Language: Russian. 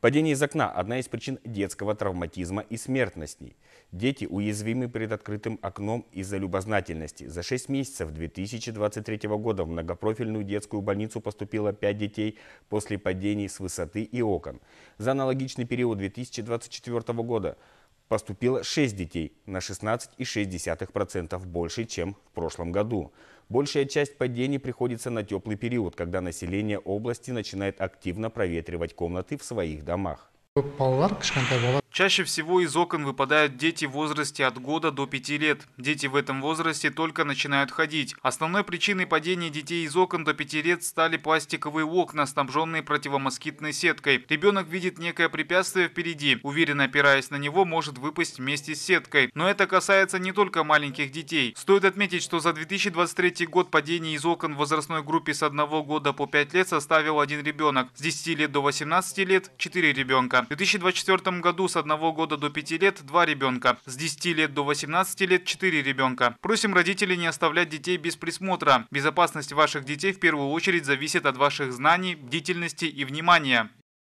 Падение из окна – одна из причин детского травматизма и смертностей. Дети уязвимы перед открытым окном из-за любознательности. За 6 месяцев 2023 года в многопрофильную детскую больницу поступило 5 детей после падений с высоты и окон. За аналогичный период 2024 года – поступило 6 детей на 16,6% больше, чем в прошлом году. Большая часть падений приходится на теплый период, когда население области начинает активно проветривать комнаты в своих домах. Чаще всего из окон выпадают дети в возрасте от года до пяти лет. Дети в этом возрасте только начинают ходить. Основной причиной падения детей из окон до пяти лет стали пластиковые окна, снабженные противомоскитной сеткой. Ребенок видит некое препятствие впереди. Уверенно опираясь на него, может выпасть вместе с сеткой. Но это касается не только маленьких детей. Стоит отметить, что за 2023 год падение из окон в возрастной группе с одного года по пять лет составил один ребенок. С 10 лет до 18 лет – 4 ребенка. В 2024 году с 1 года до 5 лет 2 ребенка, с 10 лет до 18 лет 4 ребенка. Просим родителей не оставлять детей без присмотра. Безопасность ваших детей в первую очередь зависит от ваших знаний, бдительности и внимания.